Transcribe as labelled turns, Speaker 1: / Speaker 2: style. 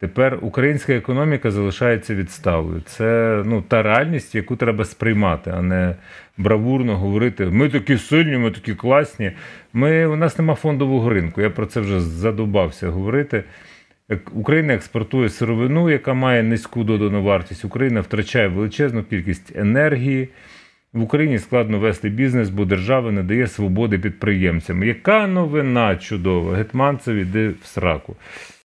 Speaker 1: Тепер українська економіка залишається відставою. Це ну та реальність, яку треба сприймати, а не бравурно говорити: ми такі сильні, ми такі класні. Ми у нас нема фондового ринку. Я про це вже задобався говорити. Україна експортує сировину, яка має низьку додану вартість. Україна втрачає величезну кількість енергії. В Україні складно вести бізнес, бо держава не дає свободи підприємцям. Яка новина чудова? Гетманцеві йде в сраку.